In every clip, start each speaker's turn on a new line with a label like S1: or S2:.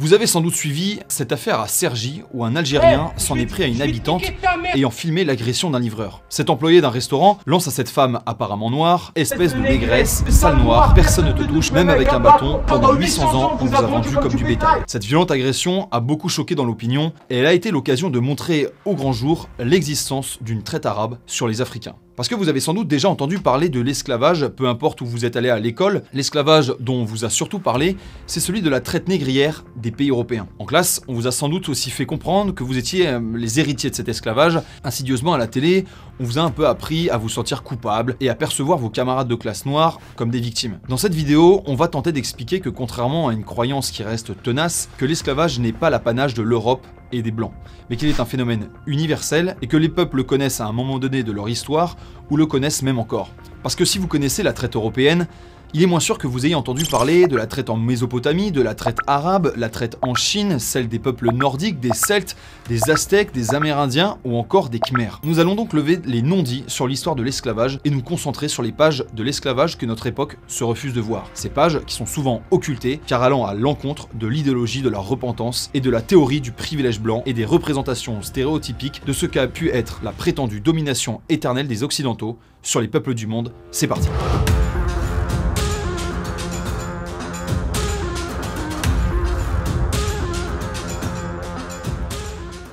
S1: Vous avez sans doute suivi cette affaire à Sergi où un Algérien eh, s'en est pris à une habitante ayant filmé l'agression d'un livreur. Cet employé d'un restaurant lance à cette femme apparemment noire, espèce de négresse, sale noire, personne ne te touche, même avec un bâton, pendant 800 ans on vous a vendu comme du bétail. Cette violente agression a beaucoup choqué dans l'opinion et elle a été l'occasion de montrer au grand jour l'existence d'une traite arabe sur les Africains. Parce que vous avez sans doute déjà entendu parler de l'esclavage, peu importe où vous êtes allé à l'école, l'esclavage dont on vous a surtout parlé, c'est celui de la traite négrière des pays européens. En classe, on vous a sans doute aussi fait comprendre que vous étiez euh, les héritiers de cet esclavage, insidieusement à la télé, on vous a un peu appris à vous sentir coupable et à percevoir vos camarades de classe noire comme des victimes. Dans cette vidéo, on va tenter d'expliquer que contrairement à une croyance qui reste tenace, que l'esclavage n'est pas l'apanage de l'Europe et des blancs, mais qu'il est un phénomène universel et que les peuples le connaissent à un moment donné de leur histoire ou le connaissent même encore. Parce que si vous connaissez la traite européenne, il est moins sûr que vous ayez entendu parler de la traite en Mésopotamie, de la traite arabe, la traite en Chine, celle des peuples nordiques, des Celtes, des Aztèques, des Amérindiens ou encore des Khmers. Nous allons donc lever les non-dits sur l'histoire de l'esclavage et nous concentrer sur les pages de l'esclavage que notre époque se refuse de voir. Ces pages qui sont souvent occultées car allant à l'encontre de l'idéologie de la repentance et de la théorie du privilège blanc et des représentations stéréotypiques de ce qu'a pu être la prétendue domination éternelle des Occidentaux sur les peuples du monde. C'est parti.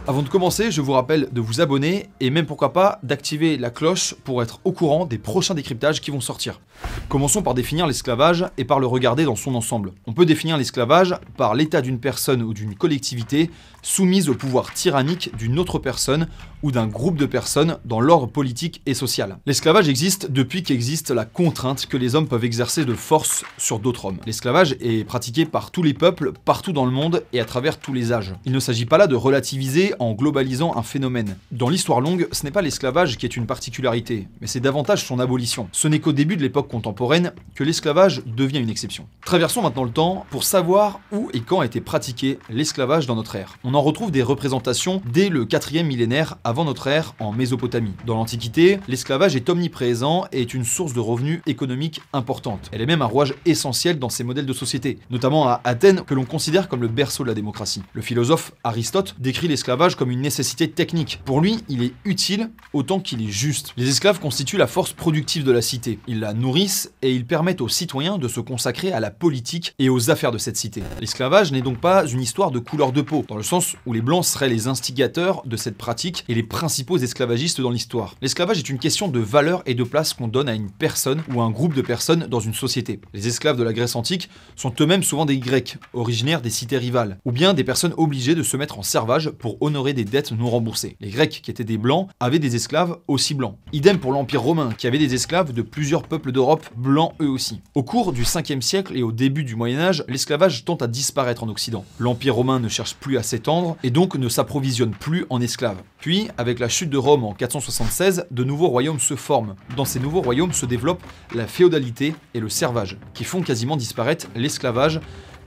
S1: Avant de commencer, je vous rappelle de vous abonner et même pourquoi pas d'activer la cloche pour être au courant des prochains décryptages qui vont sortir. Commençons par définir l'esclavage et par le regarder dans son ensemble. On peut définir l'esclavage par l'état d'une personne ou d'une collectivité soumise au pouvoir tyrannique d'une autre personne ou d'un groupe de personnes dans l'ordre politique et social. L'esclavage existe depuis qu'existe la contrainte que les hommes peuvent exercer de force sur d'autres hommes. L'esclavage est pratiqué par tous les peuples, partout dans le monde et à travers tous les âges. Il ne s'agit pas là de relativiser en globalisant un phénomène. Dans l'histoire longue, ce n'est pas l'esclavage qui est une particularité, mais c'est davantage son abolition. Ce n'est qu'au début de l'époque contemporaine que l'esclavage devient une exception. Traversons maintenant le temps pour savoir où et quand a était pratiqué l'esclavage dans notre ère. On en retrouve des représentations dès le 4e millénaire avant notre ère en Mésopotamie. Dans l'Antiquité, l'esclavage est omniprésent et est une source de revenus économiques importante. Elle est même un rouage essentiel dans ces modèles de société, notamment à Athènes que l'on considère comme le berceau de la démocratie. Le philosophe Aristote décrit l'esclavage comme une nécessité technique. Pour lui, il est utile autant qu'il est juste. Les esclaves constituent la force productive de la cité. Ils la nourrissent et ils permettent aux citoyens de se consacrer à la politique et aux affaires de cette cité. L'esclavage n'est donc pas une histoire de couleur de peau, dans le sens où les blancs seraient les instigateurs de cette pratique et les principaux esclavagistes dans l'histoire. L'esclavage est une question de valeur et de place qu'on donne à une personne ou à un groupe de personnes dans une société. Les esclaves de la Grèce antique sont eux-mêmes souvent des Grecs, originaires des cités rivales, ou bien des personnes obligées de se mettre en servage pour honorer honorer des dettes non remboursées. Les Grecs, qui étaient des Blancs, avaient des esclaves aussi blancs. Idem pour l'Empire romain, qui avait des esclaves de plusieurs peuples d'Europe, blancs eux aussi. Au cours du 5e siècle et au début du Moyen Âge, l'esclavage tend à disparaître en Occident. L'Empire romain ne cherche plus à s'étendre et donc ne s'approvisionne plus en esclaves. Puis, avec la chute de Rome en 476, de nouveaux royaumes se forment. Dans ces nouveaux royaumes se développent la féodalité et le servage, qui font quasiment disparaître l'esclavage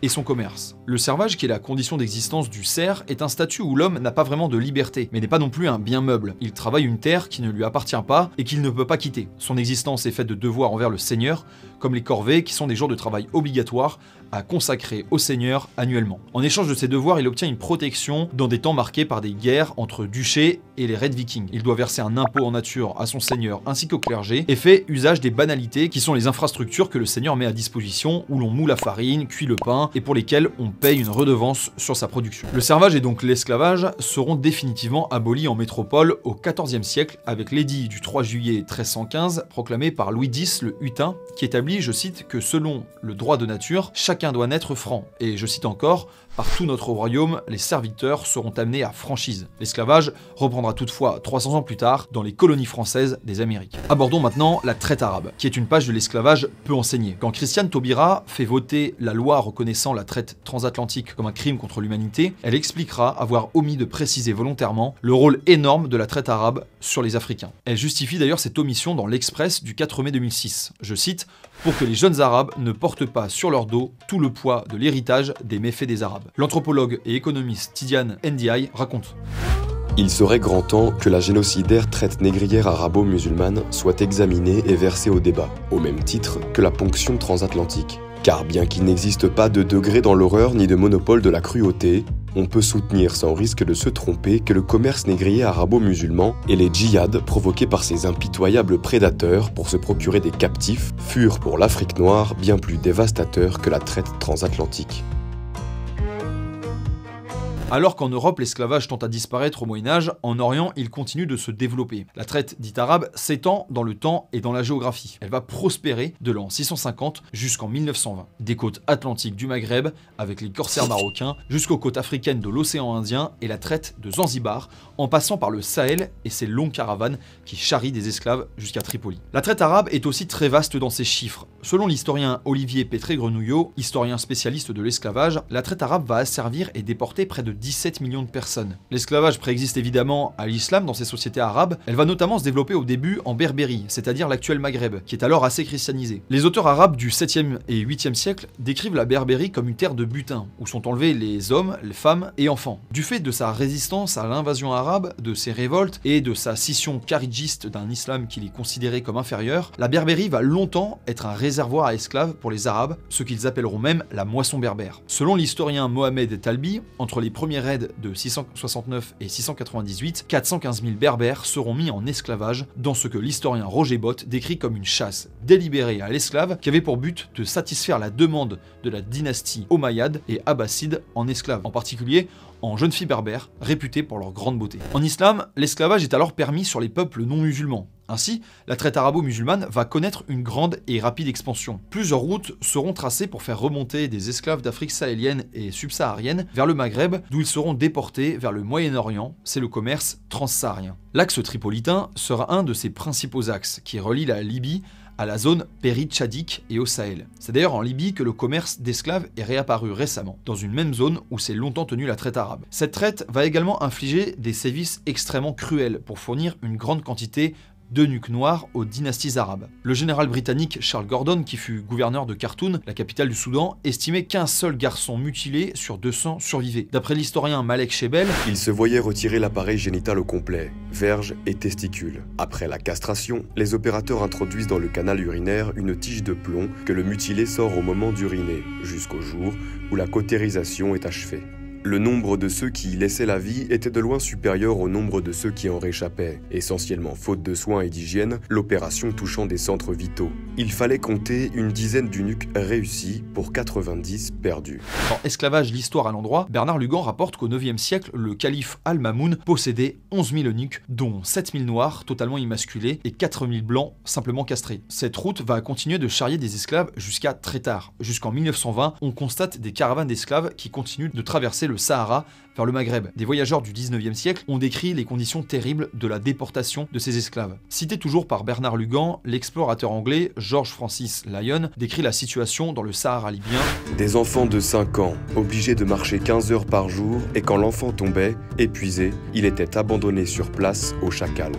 S1: et son commerce. Le servage, qui est la condition d'existence du cerf, est un statut où l'homme n'a pas vraiment de liberté, mais n'est pas non plus un bien meuble. Il travaille une terre qui ne lui appartient pas et qu'il ne peut pas quitter. Son existence est faite de devoirs envers le Seigneur, comme les corvées qui sont des jours de travail obligatoires à consacrer au seigneur annuellement. En échange de ses devoirs, il obtient une protection dans des temps marqués par des guerres entre duchés et les Red Vikings. Il doit verser un impôt en nature à son seigneur ainsi qu'au clergé et fait usage des banalités qui sont les infrastructures que le seigneur met à disposition où l'on moule la farine, cuit le pain et pour lesquelles on paye une redevance sur sa production. Le servage et donc l'esclavage seront définitivement abolis en métropole au XIVe siècle avec l'édit du 3 juillet 1315 proclamé par Louis X le Hutin qui établit, je cite, que selon le droit de nature, chaque doit naître franc, et je cite encore, par tout notre royaume, les serviteurs seront amenés à franchise. L'esclavage reprendra toutefois 300 ans plus tard dans les colonies françaises des Amériques. Abordons maintenant la traite arabe, qui est une page de l'esclavage peu enseignée. Quand Christiane Taubira fait voter la loi reconnaissant la traite transatlantique comme un crime contre l'humanité, elle expliquera avoir omis de préciser volontairement le rôle énorme de la traite arabe sur les Africains. Elle justifie d'ailleurs cette omission dans l'Express du 4 mai 2006. Je cite Pour que les jeunes Arabes ne portent pas sur leur dos tout le poids de l'héritage des méfaits des Arabes. L'anthropologue et économiste Tidiane Ndiaye raconte.
S2: Il serait grand temps que la génocidaire traite négrière arabo-musulmane soit examinée et versée au débat, au même titre que la ponction transatlantique. Car bien qu'il n'existe pas de degré dans l'horreur ni de monopole de la cruauté, on peut soutenir sans risque de se tromper que le commerce négrier arabo-musulman et les djihad provoqués par ces impitoyables prédateurs pour se procurer des captifs furent pour l'Afrique noire bien plus dévastateurs que la traite transatlantique.
S1: Alors qu'en Europe, l'esclavage tend à disparaître au Moyen Âge, en Orient, il continue de se développer. La traite dite arabe s'étend dans le temps et dans la géographie. Elle va prospérer de l'an 650 jusqu'en 1920. Des côtes atlantiques du Maghreb, avec les corsaires marocains, jusqu'aux côtes africaines de l'océan Indien et la traite de Zanzibar, en passant par le Sahel et ses longues caravanes qui charrient des esclaves jusqu'à Tripoli. La traite arabe est aussi très vaste dans ses chiffres. Selon l'historien Olivier Pétré-Grenouillot, historien spécialiste de l'esclavage, la traite arabe va asservir et déporter près de 17 millions de personnes. L'esclavage préexiste évidemment à l'islam dans ces sociétés arabes, elle va notamment se développer au début en Berbérie, c'est-à-dire l'actuel Maghreb, qui est alors assez christianisé. Les auteurs arabes du 7e et 8e siècle décrivent la Berbérie comme une terre de butin, où sont enlevés les hommes, les femmes et enfants. Du fait de sa résistance à l'invasion arabe, de ses révoltes et de sa scission karidjiste d'un islam qui est considéré comme inférieur, la Berbérie va longtemps être un réservoir à esclaves pour les Arabes, ce qu'ils appelleront même la moisson berbère. Selon l'historien Mohamed Talbi, entre les premiers de 669 et 698, 415 000 berbères seront mis en esclavage dans ce que l'historien Roger Bott décrit comme une chasse délibérée à l'esclave qui avait pour but de satisfaire la demande de la dynastie omeyyade et abbasside en esclaves, en particulier en jeunes filles berbères réputées pour leur grande beauté. En islam, l'esclavage est alors permis sur les peuples non musulmans, ainsi, la traite arabo-musulmane va connaître une grande et rapide expansion. Plusieurs routes seront tracées pour faire remonter des esclaves d'Afrique sahélienne et subsaharienne vers le Maghreb, d'où ils seront déportés vers le Moyen-Orient, c'est le commerce transsaharien. L'axe tripolitain sera un de ses principaux axes, qui relie la Libye à la zone péri-tchadique et au Sahel. C'est d'ailleurs en Libye que le commerce d'esclaves est réapparu récemment, dans une même zone où s'est longtemps tenue la traite arabe. Cette traite va également infliger des sévices extrêmement cruels pour fournir une grande quantité nuques noires aux dynasties arabes. Le général britannique Charles Gordon, qui fut gouverneur de Khartoum, la capitale du Soudan, estimait qu'un seul garçon mutilé sur 200 survivait. D'après l'historien Malek Shebel,
S2: il se voyait retirer l'appareil génital au complet, verge et testicules. Après la castration, les opérateurs introduisent dans le canal urinaire une tige de plomb que le mutilé sort au moment d'uriner, jusqu'au jour où la cautérisation est achevée. Le nombre de ceux qui y laissaient la vie était de loin supérieur au nombre de ceux qui en réchappaient. Essentiellement faute de soins et d'hygiène, l'opération touchant des centres vitaux. Il fallait compter une dizaine d'eunuques réussis pour 90 perdus.
S1: Dans Esclavage, l'histoire à l'endroit, Bernard Lugan rapporte qu'au 9e siècle, le calife Al-Mamoun possédait 11 000 eunuques, dont 7 000 noirs totalement immasculés et 4 000 blancs simplement castrés. Cette route va continuer de charrier des esclaves jusqu'à très tard. Jusqu'en 1920, on constate des caravanes d'esclaves qui continuent de traverser le Sahara vers le Maghreb. Des voyageurs du 19e siècle ont décrit les conditions terribles de la déportation de ces esclaves. Cité toujours par Bernard Lugan, l'explorateur anglais George Francis Lyon décrit la situation dans le Sahara
S2: libyen. Des enfants de 5 ans, obligés de marcher 15 heures par jour, et quand l'enfant tombait, épuisé, il était abandonné sur place au chacal.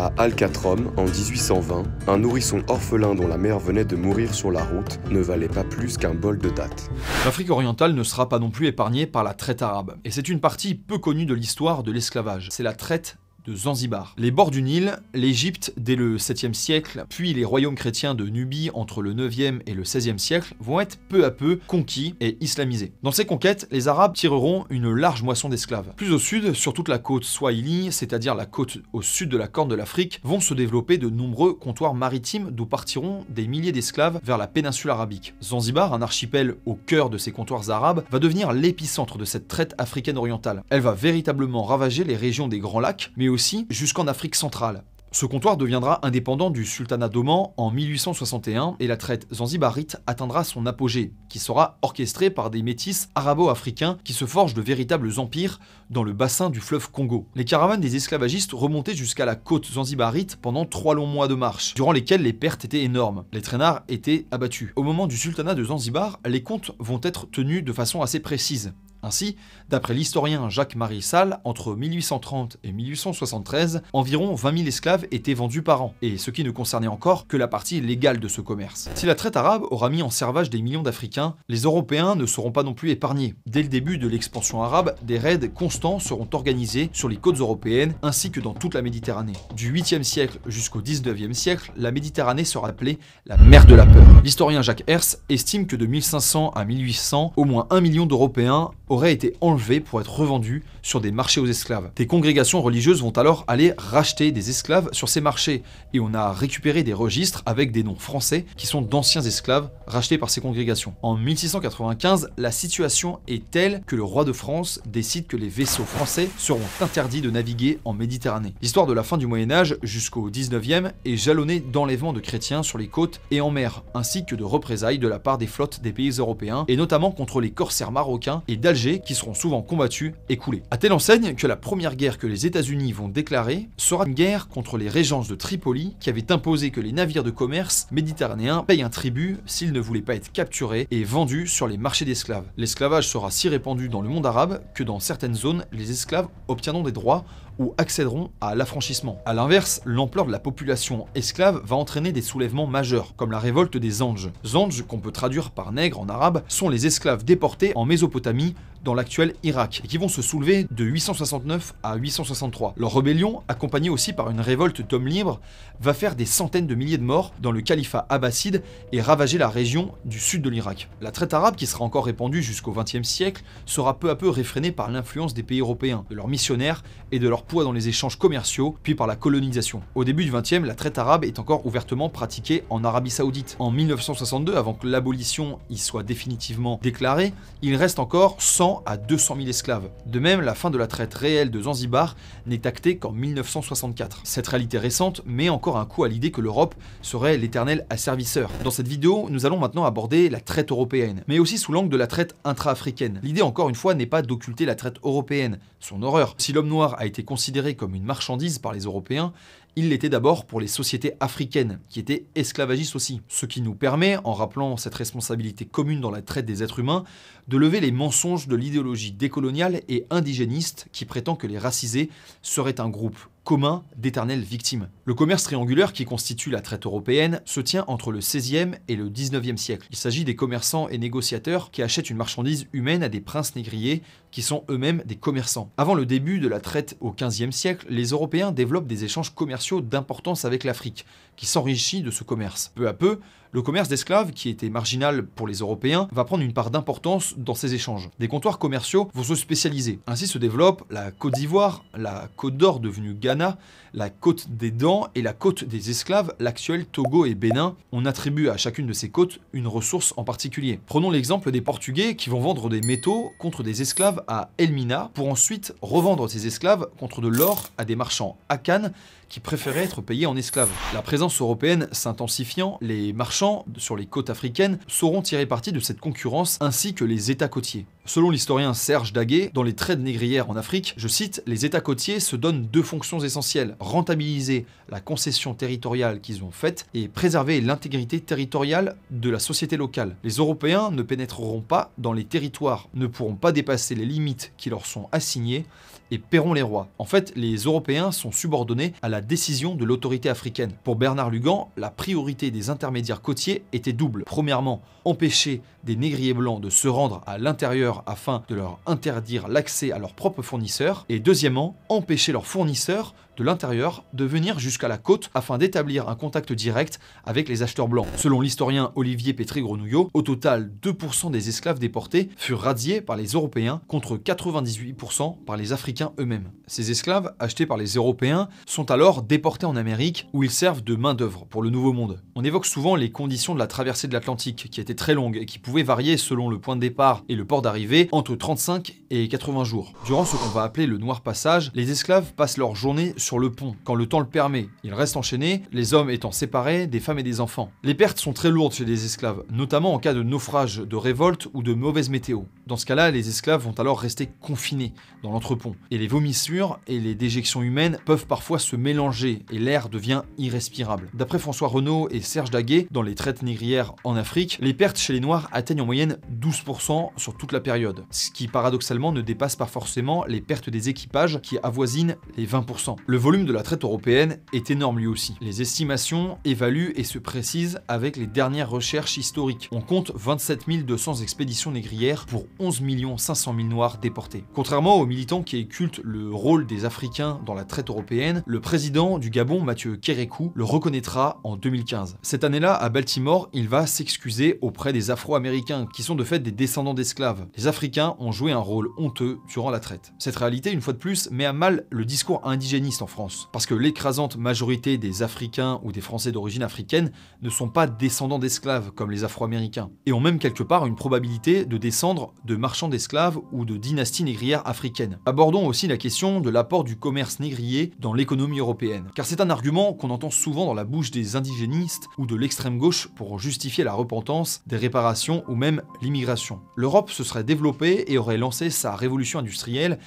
S2: À Alcatrom, en 1820, un nourrisson orphelin dont la mère venait de mourir sur la route ne valait pas plus qu'un bol de dattes.
S1: L'Afrique orientale ne sera pas non plus épargnée par la traite arabe. Et c'est une partie peu connue de l'histoire de l'esclavage. C'est la traite Zanzibar. Les bords du Nil, l'Égypte dès le 7e siècle, puis les royaumes chrétiens de Nubie entre le 9e et le 16e siècle vont être peu à peu conquis et islamisés. Dans ces conquêtes, les Arabes tireront une large moisson d'esclaves. Plus au sud, sur toute la côte Swahili, c'est-à-dire la côte au sud de la Corne de l'Afrique, vont se développer de nombreux comptoirs maritimes d'où partiront des milliers d'esclaves vers la péninsule arabique. Zanzibar, un archipel au cœur de ces comptoirs arabes, va devenir l'épicentre de cette traite africaine orientale. Elle va véritablement ravager les régions des Grands Lacs, mais aussi jusqu'en Afrique centrale. Ce comptoir deviendra indépendant du sultanat d'Oman en 1861 et la traite zanzibarite atteindra son apogée, qui sera orchestrée par des métis arabo-africains qui se forgent de véritables empires dans le bassin du fleuve Congo. Les caravanes des esclavagistes remontaient jusqu'à la côte zanzibarite pendant trois longs mois de marche, durant lesquels les pertes étaient énormes. Les traînards étaient abattus. Au moment du sultanat de Zanzibar, les comptes vont être tenus de façon assez précise. Ainsi, d'après l'historien Jacques-Marie Salle, entre 1830 et 1873, environ 20 000 esclaves étaient vendus par an, et ce qui ne concernait encore que la partie légale de ce commerce. Si la traite arabe aura mis en servage des millions d'Africains, les Européens ne seront pas non plus épargnés. Dès le début de l'expansion arabe, des raids constants seront organisés sur les côtes européennes ainsi que dans toute la Méditerranée. Du 8e siècle jusqu'au 19e siècle, la Méditerranée sera appelée la mer de la peur. L'historien Jacques Hers estime que de 1500 à 1800, au moins un million d'Européens auraient été enlevés pour être revendus sur des marchés aux esclaves. Des congrégations religieuses vont alors aller racheter des esclaves sur ces marchés, et on a récupéré des registres avec des noms français qui sont d'anciens esclaves rachetés par ces congrégations. En 1695, la situation est telle que le roi de France décide que les vaisseaux français seront interdits de naviguer en Méditerranée. L'histoire de la fin du Moyen Âge jusqu'au 19e est jalonnée d'enlèvements de chrétiens sur les côtes et en mer, ainsi que de représailles de la part des flottes des pays européens, et notamment contre les corsaires marocains et d'Algérie qui seront souvent combattus et coulés. A telle enseigne que la première guerre que les États-Unis vont déclarer sera une guerre contre les régences de Tripoli qui avaient imposé que les navires de commerce méditerranéens payent un tribut s'ils ne voulaient pas être capturés et vendus sur les marchés d'esclaves. L'esclavage sera si répandu dans le monde arabe que dans certaines zones, les esclaves obtiendront des droits ou accéderont à l'affranchissement. A l'inverse, l'ampleur de la population esclave va entraîner des soulèvements majeurs, comme la révolte des Zanj. Zanj, qu'on peut traduire par nègre en arabe, sont les esclaves déportés en Mésopotamie dans l'actuel Irak, et qui vont se soulever de 869 à 863. Leur rébellion, accompagnée aussi par une révolte d'hommes libres, va faire des centaines de milliers de morts dans le califat abbasside et ravager la région du sud de l'Irak. La traite arabe, qui sera encore répandue jusqu'au XXe siècle, sera peu à peu réfrénée par l'influence des pays européens, de leurs missionnaires et de leur poids dans les échanges commerciaux, puis par la colonisation. Au début du XXe, la traite arabe est encore ouvertement pratiquée en Arabie Saoudite. En 1962, avant que l'abolition y soit définitivement déclarée, il reste encore 100 à 200 000 esclaves. De même, la fin de la traite réelle de Zanzibar n'est actée qu'en 1964. Cette réalité récente met encore un coup à l'idée que l'Europe serait l'éternel asservisseur. Dans cette vidéo, nous allons maintenant aborder la traite européenne, mais aussi sous l'angle de la traite intra-africaine. L'idée, encore une fois, n'est pas d'occulter la traite européenne, son horreur. Si l'homme noir a été considéré comme une marchandise par les Européens, il l'était d'abord pour les sociétés africaines, qui étaient esclavagistes aussi. Ce qui nous permet, en rappelant cette responsabilité commune dans la traite des êtres humains, de lever les mensonges de l'idéologie décoloniale et indigéniste qui prétend que les racisés seraient un groupe commun d'éternelles victimes. Le commerce triangulaire qui constitue la traite européenne se tient entre le 16e et le 19e siècle. Il s'agit des commerçants et négociateurs qui achètent une marchandise humaine à des princes négriers qui sont eux-mêmes des commerçants. Avant le début de la traite au 15e siècle, les Européens développent des échanges commerciaux d'importance avec l'Afrique, qui s'enrichit de ce commerce. Peu à peu, le commerce d'esclaves, qui était marginal pour les Européens, va prendre une part d'importance dans ces échanges. Des comptoirs commerciaux vont se spécialiser. Ainsi se développent la Côte d'Ivoire, la Côte d'Or devenue Ghana, la Côte des Dents et la Côte des Esclaves, l'actuel Togo et Bénin. On attribue à chacune de ces côtes une ressource en particulier. Prenons l'exemple des Portugais qui vont vendre des métaux contre des esclaves à Elmina pour ensuite revendre ces esclaves contre de l'or à des marchands à Cannes qui préféraient être payés en esclaves. La présence européenne s'intensifiant, les marchands sur les côtes africaines sauront tirer parti de cette concurrence ainsi que les États côtiers. Selon l'historien Serge Daguet, dans les traits de négrière en Afrique, je cite, les États côtiers se donnent deux fonctions essentielles, rentabiliser la concession territoriale qu'ils ont faite et préserver l'intégrité territoriale de la société locale. Les Européens ne pénétreront pas dans les territoires, ne pourront pas dépasser les limites qui leur sont assignées et paieront les rois. En fait, les Européens sont subordonnés à la décision de l'autorité africaine. Pour Bernard Lugan, la priorité des intermédiaires côtiers était double. Premièrement, empêcher des négriers blancs de se rendre à l'intérieur afin de leur interdire l'accès à leurs propres fournisseurs, et deuxièmement, empêcher leurs fournisseurs de l'intérieur de venir jusqu'à la côte afin d'établir un contact direct avec les acheteurs blancs. Selon l'historien Olivier Pétré-Grenouillot, au total 2% des esclaves déportés furent radiés par les Européens contre 98% par les Africains eux-mêmes. Ces esclaves, achetés par les Européens, sont alors déportés en Amérique où ils servent de main-d'œuvre pour le Nouveau Monde. On évoque souvent les conditions de la traversée de l'Atlantique qui était très longue et qui pouvait varier selon le point de départ et le port d'arrivée entre 35 et 80 jours. Durant ce qu'on va appeler le Noir Passage, les esclaves passent leur journée sur sur le pont. Quand le temps le permet, ils restent enchaînés, les hommes étant séparés des femmes et des enfants. Les pertes sont très lourdes chez les esclaves, notamment en cas de naufrage, de révolte ou de mauvaise météo. Dans ce cas-là, les esclaves vont alors rester confinés dans l'entrepont, et les vomissures et les déjections humaines peuvent parfois se mélanger et l'air devient irrespirable. D'après François Renault et Serge Daguet, dans les traites négrières en Afrique, les pertes chez les Noirs atteignent en moyenne 12% sur toute la période, ce qui paradoxalement ne dépasse pas forcément les pertes des équipages qui avoisinent les 20%. Le volume de la traite européenne est énorme lui aussi. Les estimations évaluent et se précisent avec les dernières recherches historiques. On compte 27 200 expéditions négrières pour 11 500 000 Noirs déportés. Contrairement aux militants qui écultent le rôle des Africains dans la traite européenne, le président du Gabon, Mathieu Kérékou, le reconnaîtra en 2015. Cette année-là, à Baltimore, il va s'excuser auprès des Afro-Américains, qui sont de fait des descendants d'esclaves. Les Africains ont joué un rôle honteux durant la traite. Cette réalité, une fois de plus, met à mal le discours indigéniste en France. Parce que l'écrasante majorité des Africains ou des Français d'origine africaine ne sont pas descendants d'esclaves comme les Afro-Américains, et ont même quelque part une probabilité de descendre de marchands d'esclaves ou de dynasties négrières africaines. Abordons aussi la question de l'apport du commerce négrier dans l'économie européenne, car c'est un argument qu'on entend souvent dans la bouche des indigénistes ou de l'extrême gauche pour justifier la repentance, des réparations ou même l'immigration. L'Europe se serait développée et aurait lancé sa révolution industrielle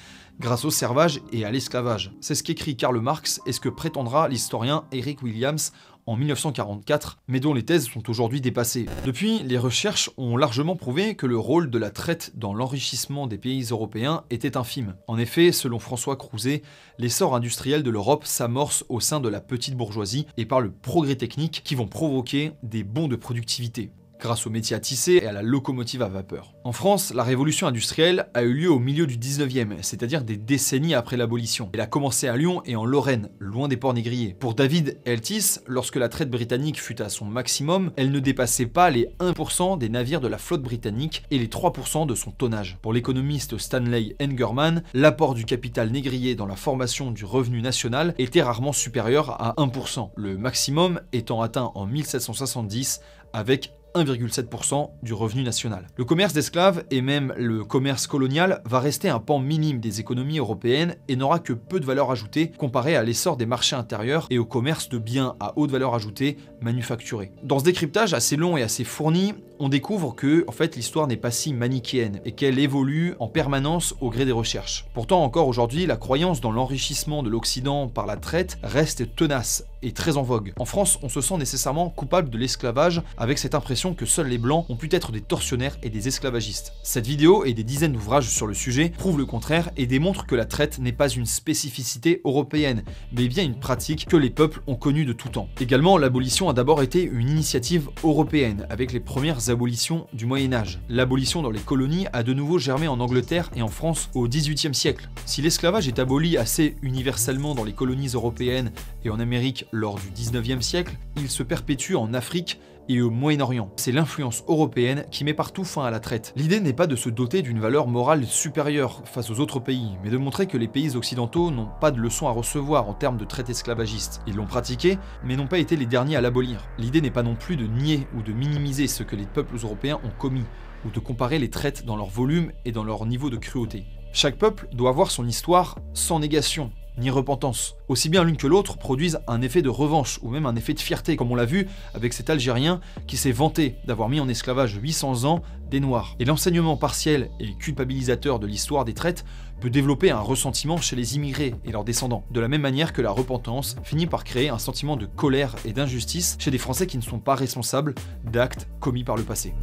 S1: grâce au servage et à l'esclavage. C'est ce qu'écrit Karl Marx et ce que prétendra l'historien Eric Williams en 1944, mais dont les thèses sont aujourd'hui dépassées. Depuis, les recherches ont largement prouvé que le rôle de la traite dans l'enrichissement des pays européens était infime. En effet, selon François Crouzet, l'essor industriel de l'Europe s'amorce au sein de la petite bourgeoisie et par le progrès technique qui vont provoquer des bonds de productivité grâce aux métiers à tisser et à la locomotive à vapeur. En France, la révolution industrielle a eu lieu au milieu du 19e, c'est-à-dire des décennies après l'abolition. Elle a commencé à Lyon et en Lorraine, loin des ports négriers. Pour David Eltis, lorsque la traite britannique fut à son maximum, elle ne dépassait pas les 1% des navires de la flotte britannique et les 3% de son tonnage. Pour l'économiste Stanley Engerman, l'apport du capital négrier dans la formation du revenu national était rarement supérieur à 1%, le maximum étant atteint en 1770 avec 1,7% du revenu national. Le commerce d'esclaves et même le commerce colonial va rester un pan minime des économies européennes et n'aura que peu de valeur ajoutée comparé à l'essor des marchés intérieurs et au commerce de biens à haute valeur ajoutée manufacturés. Dans ce décryptage assez long et assez fourni, on découvre que en fait l'histoire n'est pas si manichéenne et qu'elle évolue en permanence au gré des recherches. Pourtant encore aujourd'hui, la croyance dans l'enrichissement de l'Occident par la traite reste tenace et très en vogue. En France, on se sent nécessairement coupable de l'esclavage avec cette impression que seuls les blancs ont pu être des tortionnaires et des esclavagistes. Cette vidéo et des dizaines d'ouvrages sur le sujet prouvent le contraire et démontrent que la traite n'est pas une spécificité européenne, mais bien une pratique que les peuples ont connue de tout temps. Également, l'abolition a d'abord été une initiative européenne avec les premières l'abolition du Moyen Âge. L'abolition dans les colonies a de nouveau germé en Angleterre et en France au XVIIIe siècle. Si l'esclavage est aboli assez universellement dans les colonies européennes et en Amérique lors du XIXe siècle, il se perpétue en Afrique et au Moyen-Orient. C'est l'influence européenne qui met partout fin à la traite. L'idée n'est pas de se doter d'une valeur morale supérieure face aux autres pays, mais de montrer que les pays occidentaux n'ont pas de leçons à recevoir en termes de traite esclavagiste. Ils l'ont pratiquée, mais n'ont pas été les derniers à l'abolir. L'idée n'est pas non plus de nier ou de minimiser ce que les peuples européens ont commis, ou de comparer les traites dans leur volume et dans leur niveau de cruauté. Chaque peuple doit avoir son histoire sans négation, ni repentance. Aussi bien l'une que l'autre produisent un effet de revanche ou même un effet de fierté, comme on l'a vu avec cet Algérien qui s'est vanté d'avoir mis en esclavage 800 ans des Noirs. Et l'enseignement partiel et culpabilisateur de l'histoire des traites peut développer un ressentiment chez les immigrés et leurs descendants, de la même manière que la repentance finit par créer un sentiment de colère et d'injustice chez des Français qui ne sont pas responsables d'actes commis par le passé.